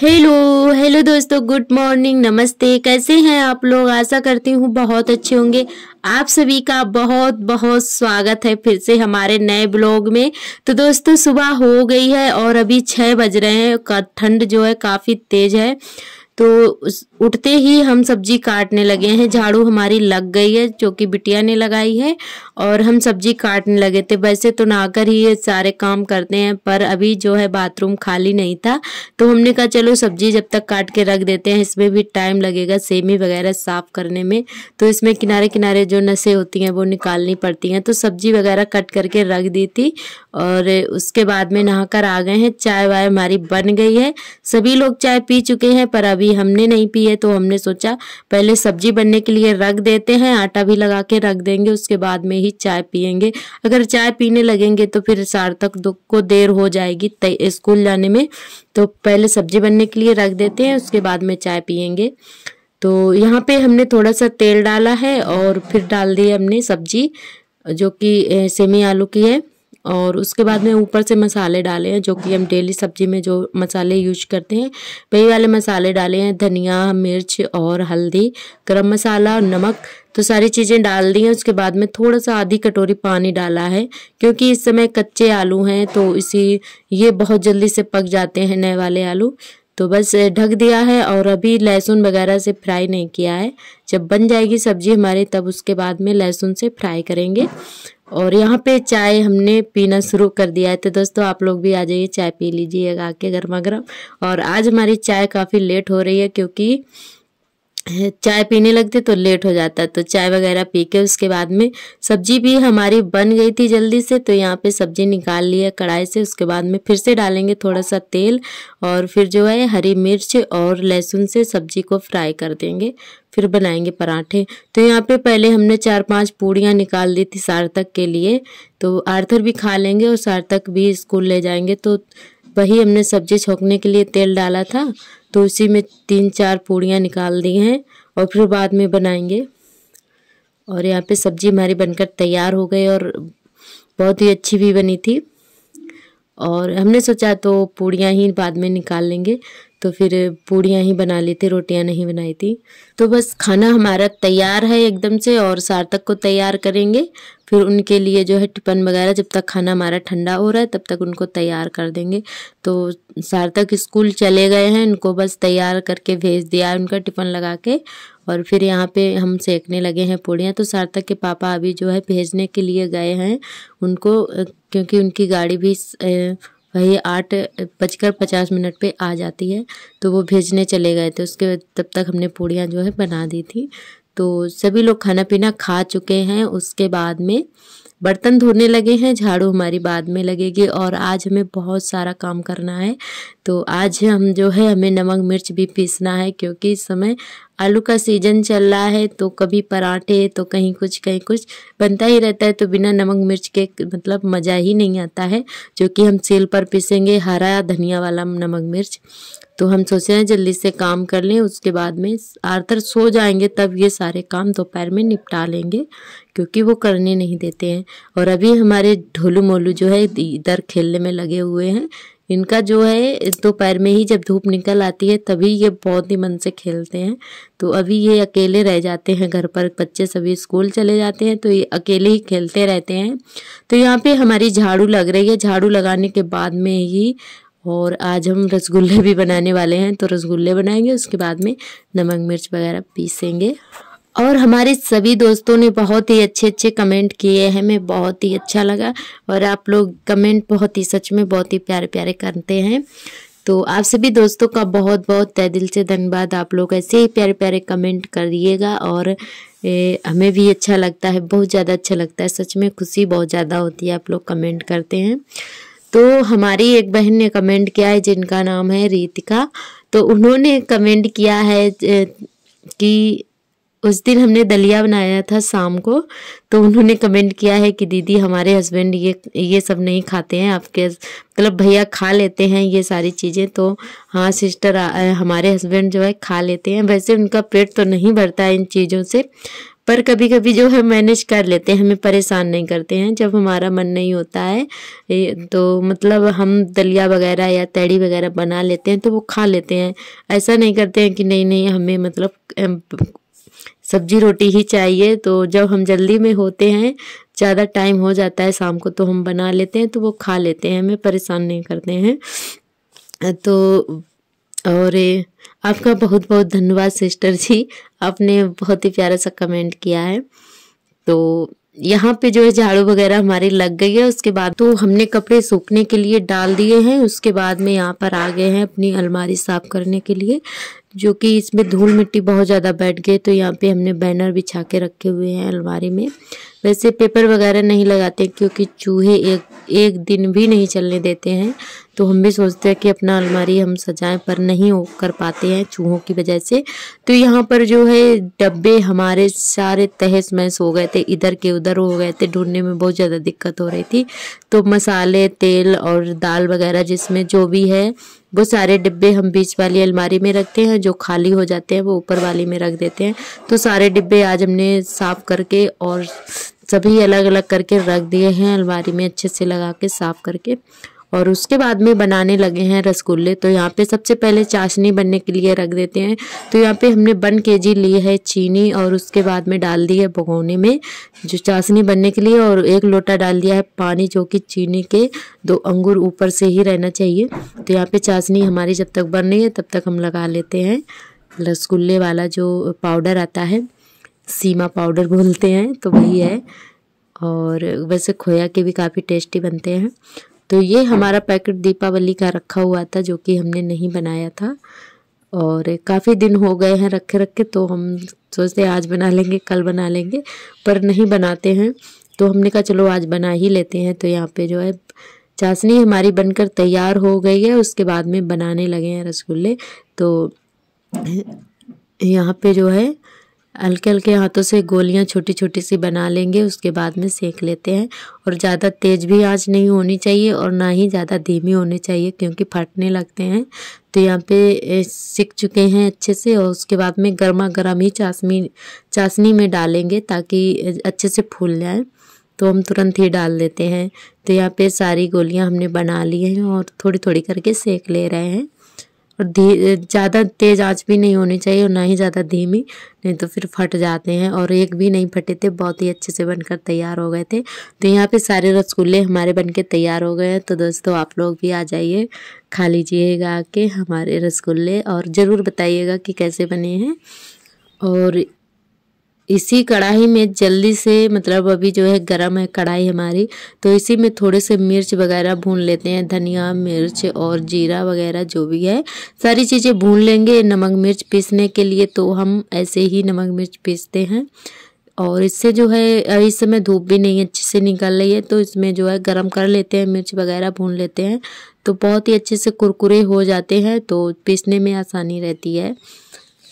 hello hello दोस्तों good morning नमस्ते कैसे हैं आप लोग आशा करती हूँ बहुत अच्छे होंगे आप सभी का बहुत बहुत स्वागत है फिर से हमारे नए ब्लॉग में तो दोस्तों सुबह हो गई है और अभी छः बज रहे हैं ठंड जो है काफ़ी तेज़ है तो उस उठते ही हम सब्जी काटने लगे हैं झाड़ू हमारी लग गई है जो कि बिटिया ने लगाई है और हम सब्जी काटने लगे थे वैसे तो नहाकर ही ये सारे काम करते हैं पर अभी जो है बाथरूम खाली नहीं था तो हमने कहा चलो सब्जी जब तक काट के रख देते हैं इसमें भी टाइम लगेगा सेमी वगैरह साफ़ करने में तो इसमें किनारे किनारे जो नशे होती हैं वो निकालनी पड़ती हैं तो सब्जी वगैरह कट करके रख दी थी और उसके बाद में नहाकर आ गए हैं चाय वाय हमारी बन गई है सभी लोग चाय पी चुके हैं पर अभी हमने नहीं पी है तो हमने सोचा पहले सब्जी बनने के लिए रख देते हैं आटा भी लगा के रख देंगे उसके बाद में ही चाय पियेंगे अगर चाय पीने लगेंगे तो फिर सार्थक को देर हो जाएगी स्कूल जाने में तो पहले सब्जी बनने के लिए रख देते हैं उसके बाद में चाय पियेंगे तो यहाँ पे हमने थोड़ा सा तेल डाला है और फिर डाल दी हमने सब्जी जो कि सेमी आलू की है और उसके बाद में ऊपर से मसाले डाले हैं जो कि हम डेली सब्जी में जो मसाले यूज करते हैं वही वाले मसाले डाले हैं धनिया मिर्च और हल्दी गरम मसाला नमक तो सारी चीज़ें डाल दी हैं उसके बाद में थोड़ा सा आधी कटोरी पानी डाला है क्योंकि इस समय कच्चे आलू हैं तो इसी ये बहुत जल्दी से पक जाते हैं नए वाले आलू तो बस ढक दिया है और अभी लहसुन वगैरह से फ्राई नहीं किया है जब बन जाएगी सब्जी हमारे तब उसके बाद में लहसुन से फ्राई करेंगे और यहाँ पे चाय हमने पीना शुरू कर दिया है तो दोस्तों आप लोग भी आ जाइए चाय पी लीजिए आके गर्मा गर्म और आज हमारी चाय काफ़ी लेट हो रही है क्योंकि चाय पीने लगते तो लेट हो जाता तो चाय वगैरह पी के उसके बाद में सब्जी भी हमारी बन गई थी जल्दी से तो यहाँ पे सब्जी निकाल लिया कढ़ाई से उसके बाद में फिर से डालेंगे थोड़ा सा तेल और फिर जो है हरी मिर्च और लहसुन से सब्जी को फ्राई कर देंगे फिर बनाएंगे पराठे तो यहाँ पे पहले हमने चार पांच पूड़ियाँ निकाल दी थी सार्थक के लिए तो आर्थर भी खा लेंगे और सार्थक भी स्कूल ले जाएंगे तो वही हमने सब्जी छोंकने के लिए तेल डाला था तो उसी में तीन चार पूड़ियाँ निकाल दी हैं और फिर बाद में बनाएंगे और यहाँ पे सब्जी हमारी बनकर तैयार हो गई और बहुत ही अच्छी भी बनी थी और हमने सोचा तो पूड़ियाँ ही बाद में निकाल लेंगे तो फिर पूड़ियाँ ही बना लेते रोटियाँ नहीं बनाई थी तो बस खाना हमारा तैयार है एकदम से और सार्थक को तैयार करेंगे फिर उनके लिए जो है टिफन वगैरह जब तक खाना हमारा ठंडा हो रहा है तब तक उनको तैयार कर देंगे तो सार्थक स्कूल चले गए हैं उनको बस तैयार करके भेज दिया है उनका टिफन लगा के और फिर यहाँ पे हम सेकने लगे हैं पूड़ियाँ तो सार्थक के पापा अभी जो है भेजने के लिए गए हैं उनको क्योंकि उनकी गाड़ी भी वही आठ बजकर पचास मिनट पे आ जाती है तो वो भेजने चले गए थे उसके तब तक हमने पूड़ियाँ जो है बना दी थी तो सभी लोग खाना पीना खा चुके हैं उसके बाद में बर्तन धोने लगे हैं झाड़ू हमारी बाद में लगेगी और आज हमें बहुत सारा काम करना है तो आज हम जो है हमें नमक मिर्च भी पीसना है क्योंकि इस समय आलू का सीजन चल रहा है तो कभी पराठे तो कहीं कुछ कहीं कुछ बनता ही रहता है तो बिना नमक मिर्च के मतलब मज़ा ही नहीं आता है जो कि हम सेल पर पीसेंगे हरा धनिया वाला नमक मिर्च तो हम सोच रहे हैं जल्दी से काम कर लें उसके बाद में आर्थर सो जाएंगे तब ये सारे काम दोपहर में निपटा लेंगे क्योंकि वो करने नहीं देते हैं और अभी हमारे ढोलू मोलू जो है इधर खेलने में लगे हुए हैं इनका जो है दोपहर में ही जब धूप निकल आती है तभी ये बहुत ही मन से खेलते हैं तो अभी ये अकेले रह जाते हैं घर पर बच्चे सभी स्कूल चले जाते हैं तो ये अकेले ही खेलते रहते हैं तो यहाँ पे हमारी झाड़ू लग रही है झाड़ू लगाने के बाद में ही और आज हम रसगुल्ले भी बनाने वाले हैं तो रसगुल्ले बनाएंगे उसके बाद में नमक मिर्च वगैरह पीसेंगे और हमारे सभी दोस्तों ने बहुत ही अच्छे अच्छे कमेंट किए हैं हमें बहुत ही अच्छा लगा और आप लोग कमेंट बहुत ही सच में बहुत ही प्यारे प्यारे करते हैं तो आप सभी दोस्तों का बहुत बहुत तय दिल से धन्यवाद आप लोग ऐसे ही प्यारे प्यारे कमेंट करिएगा और ए, हमें भी अच्छा लगता है बहुत ज़्यादा अच्छा लगता है सच में खुशी बहुत ज़्यादा होती है आप लोग कमेंट करते हैं तो हमारी एक बहन ने कमेंट किया है जिनका नाम है रीतिका तो उन्होंने कमेंट किया है कि उस दिन हमने दलिया बनाया था शाम को तो उन्होंने कमेंट किया है कि दीदी हमारे हस्बैंड ये ये सब नहीं खाते हैं आपके मतलब भैया खा लेते हैं ये सारी चीज़ें तो हाँ सिस्टर हमारे हस्बैंड जो है खा लेते हैं वैसे उनका पेट तो नहीं भरता है इन चीज़ों से पर कभी कभी जो है मैनेज कर लेते हैं हमें परेशान नहीं करते हैं जब हमारा मन नहीं होता है तो मतलब हम दलिया वगैरह या तैड़ी वगैरह बना लेते हैं तो वो खा लेते हैं ऐसा नहीं करते हैं कि नहीं नहीं हमें मतलब सब्जी रोटी ही चाहिए तो जब हम जल्दी में होते हैं ज़्यादा टाइम हो जाता है शाम को तो हम बना लेते हैं तो वो खा लेते हैं हमें परेशान नहीं करते हैं तो और आपका बहुत बहुत धन्यवाद सिस्टर जी आपने बहुत ही प्यारा सा कमेंट किया है तो यहाँ पे जो है झाड़ू वगैरह हमारी लग गई है उसके बाद तो हमने कपड़े सूखने के लिए डाल दिए हैं उसके बाद में यहाँ पर आ गए हैं अपनी अलमारी साफ करने के लिए जो कि इसमें धूल मिट्टी बहुत ज़्यादा बैठ गई तो यहाँ पे हमने बैनर बिछा के रखे हुए हैं अलमारी में वैसे पेपर वगैरह नहीं लगाते क्योंकि चूहे एक एक दिन भी नहीं चलने देते हैं तो हम भी सोचते हैं कि अपना अलमारी हम सजाएं पर नहीं कर पाते हैं चूहों की वजह से तो यहाँ पर जो है डब्बे हमारे सारे तहस महस हो गए थे इधर के उधर हो गए थे ढूंढने में बहुत ज़्यादा दिक्कत हो रही थी तो मसाले तेल और दाल वगैरह जिसमें जो भी है वो सारे डिब्बे हम बीच वाली अलमारी में रखते हैं जो खाली हो जाते हैं वो ऊपर वाली में रख देते हैं तो सारे डिब्बे आज हमने साफ़ करके और सभी अलग अलग करके रख दिए हैं अलमारी में अच्छे से लगा के साफ करके और उसके बाद में बनाने लगे हैं रसगुल्ले तो यहाँ पे सबसे पहले चाशनी बनने के लिए रख देते हैं तो यहाँ पे हमने वन के जी ली है चीनी और उसके बाद में डाल दी है भगोने में जो चाशनी बनने के लिए और एक लोटा डाल दिया है पानी जो कि चीनी के दो अंगूर ऊपर से ही रहना चाहिए तो यहाँ पे चाशनी हमारी जब तक बन रही है तब तक हम लगा लेते हैं रसगुल्ले वाला जो पाउडर आता है सीमा पाउडर बोलते हैं तो वही है और वैसे खोया के भी काफ़ी टेस्टी बनते हैं तो ये हमारा पैकेट दीपावली का रखा हुआ था जो कि हमने नहीं बनाया था और काफ़ी दिन हो गए हैं रखे रखे तो हम सोचते आज बना लेंगे कल बना लेंगे पर नहीं बनाते हैं तो हमने कहा चलो आज बना ही लेते हैं तो यहाँ पे जो है चाशनी हमारी बनकर तैयार हो गई है उसके बाद में बनाने लगे हैं रसगुल्ले तो यहाँ पे जो है हल्के हल्के हाथों से गोलियां छोटी छोटी सी बना लेंगे उसके बाद में सेक लेते हैं और ज़्यादा तेज़ भी आँच नहीं होनी चाहिए और ना ही ज़्यादा धीमी होनी चाहिए क्योंकि फटने लगते हैं तो यहाँ पे सीख चुके हैं अच्छे से और उसके बाद में गर्मा गर्म ही चाशनी चाशनी में डालेंगे ताकि अच्छे से फूल जाए तो हम तुरंत ही डाल देते हैं तो यहाँ पे सारी गोलियाँ हमने बना ली हैं और थोड़ी थोड़ी करके सेक ले रहे हैं और ज़्यादा तेज़ आँच भी नहीं होनी चाहिए और ना ही ज़्यादा धीमी नहीं तो फिर फट जाते हैं और एक भी नहीं फटे थे बहुत ही अच्छे से बनकर तैयार हो गए थे तो यहाँ पे सारे रसगुल्ले हमारे बनके तैयार हो गए हैं तो दोस्तों आप लोग भी आ जाइए खा लीजिएगा के हमारे रसगुल्ले और ज़रूर बताइएगा कि कैसे बने हैं और इसी कढ़ाई में जल्दी से मतलब अभी जो है गरम है कढ़ाई हमारी तो इसी में थोड़े से मिर्च वगैरह भून लेते हैं धनिया मिर्च और जीरा वगैरह जो भी है सारी चीज़ें भून लेंगे नमक मिर्च पीसने के लिए तो हम ऐसे ही नमक मिर्च पीसते हैं और इससे जो है इस समय धूप भी नहीं अच्छे से निकल रही है तो इसमें जो है गर्म कर लेते हैं मिर्च वगैरह भून लेते हैं तो बहुत ही अच्छे से कुरकुरे हो जाते हैं तो पीसने में आसानी रहती है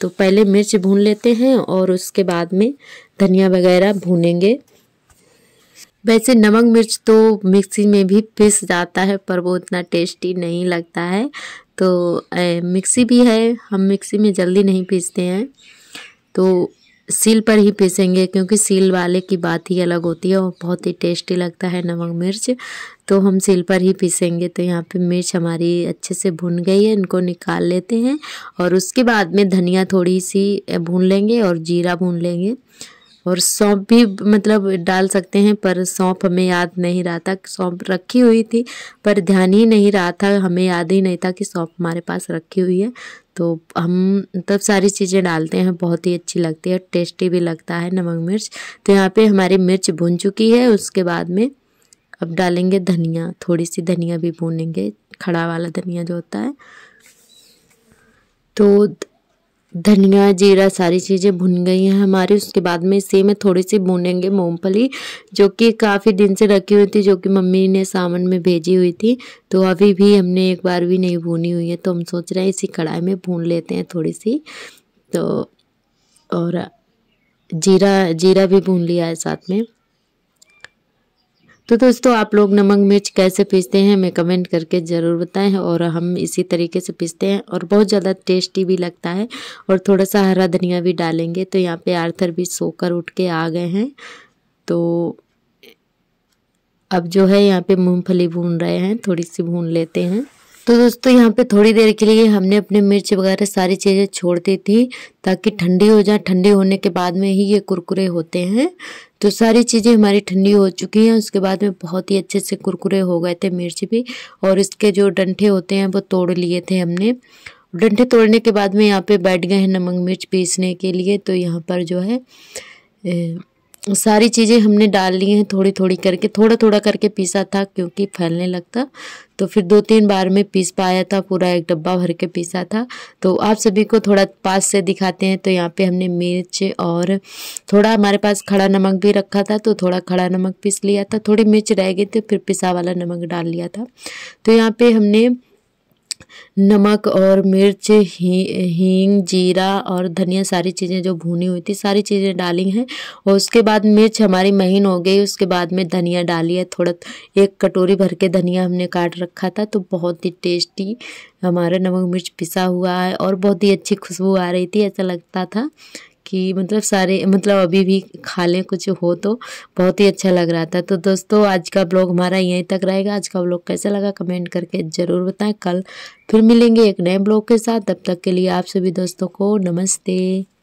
तो पहले मिर्च भून लेते हैं और उसके बाद में धनिया वगैरह भूनेंगे वैसे नमक मिर्च तो मिक्सी में भी पिस जाता है पर वो उतना टेस्टी नहीं लगता है तो ए, मिक्सी भी है हम मिक्सी में जल्दी नहीं पीसते हैं तो सील पर ही पीसेंगे क्योंकि सील वाले की बात ही अलग होती है और बहुत ही टेस्टी लगता है नमक मिर्च तो हम सिल पर ही पीसेंगे तो यहाँ पे मिर्च हमारी अच्छे से भुन गई है इनको निकाल लेते हैं और उसके बाद में धनिया थोड़ी सी भून लेंगे और जीरा भून लेंगे और सौंप भी मतलब डाल सकते हैं पर सौंप हमें याद नहीं रहा था सौंप रखी हुई थी पर ध्यान ही नहीं रहा था हमें याद ही नहीं था कि सौंप हमारे पास रखी हुई है तो हम तब सारी चीज़ें डालते हैं बहुत ही अच्छी लगती है टेस्टी भी लगता है नमक मिर्च तो यहाँ पे हमारी मिर्च भुन चुकी है उसके बाद में अब डालेंगे धनिया थोड़ी सी धनिया भी भूनेंगे खड़ा वाला धनिया जो होता है तो धनिया जीरा सारी चीज़ें भुन गई हैं हमारी उसके बाद में इसी में थोड़ी सी भूनेंगे मूंगफली जो कि काफ़ी दिन से रखी हुई थी जो कि मम्मी ने सावन में भेजी हुई थी तो अभी भी हमने एक बार भी नहीं भूनी हुई है तो हम सोच रहे हैं इसी कढ़ाई में भून लेते हैं थोड़ी सी तो और जीरा जीरा भी भून लिया है साथ में तो दोस्तों आप लोग नमक मिर्च कैसे पीसते हैं हमें कमेंट करके ज़रूर बताएं और हम इसी तरीके से पीसते हैं और बहुत ज़्यादा टेस्टी भी लगता है और थोड़ा सा हरा धनिया भी डालेंगे तो यहाँ पे आर्थर भी सोकर उठ के आ गए हैं तो अब जो है यहाँ पे मूंगफली भून रहे हैं थोड़ी सी भून लेते हैं तो दोस्तों यहाँ पे थोड़ी देर के लिए हमने अपने मिर्च वगैरह सारी चीज़ें छोड़ दी थी ताकि ठंडी हो जाए ठंडी होने के बाद में ही ये कुरकुरे होते हैं तो सारी चीज़ें हमारी ठंडी हो चुकी हैं उसके बाद में बहुत ही अच्छे से कुरकुरे हो गए थे मिर्च भी और इसके जो डंठे होते हैं वो तोड़ लिए थे हमने डंठे तोड़ने के बाद में यहाँ पर बैठ गए हैं नमक मिर्च पीसने के लिए तो यहाँ पर जो है ए, सारी चीज़ें हमने डाल ली हैं थोड़ी थोड़ी करके थोड़ा थोड़ा करके पीसा था क्योंकि फैलने लगता तो फिर दो तीन बार में पीस पाया था पूरा एक डब्बा भर के पीसा था तो आप सभी को थोड़ा पास से दिखाते हैं तो यहाँ पे हमने मिर्च और थोड़ा हमारे पास खड़ा नमक भी रखा था तो थोड़ा खड़ा नमक पीस लिया था थोड़ी मिर्च रह गई थी फिर पिसा वाला नमक डाल लिया था तो यहाँ पर हमने नमक और मिर्च ही हींग जीरा और धनिया सारी चीज़ें जो भुनी हुई थी सारी चीज़ें डाली हैं और उसके बाद मिर्च हमारी महीन हो गई उसके बाद में धनिया डाली है थोड़ा एक कटोरी भर के धनिया हमने काट रखा था तो बहुत ही टेस्टी हमारा नमक मिर्च पिसा हुआ है और बहुत ही अच्छी खुशबू आ रही थी ऐसा लगता था कि मतलब सारे मतलब अभी भी खा लें कुछ हो तो बहुत ही अच्छा लग रहा था तो दोस्तों आज का ब्लॉग हमारा यहीं तक रहेगा आज का ब्लॉग कैसा लगा कमेंट करके ज़रूर बताएं कल फिर मिलेंगे एक नए ब्लॉग के साथ तब तक के लिए आप सभी दोस्तों को नमस्ते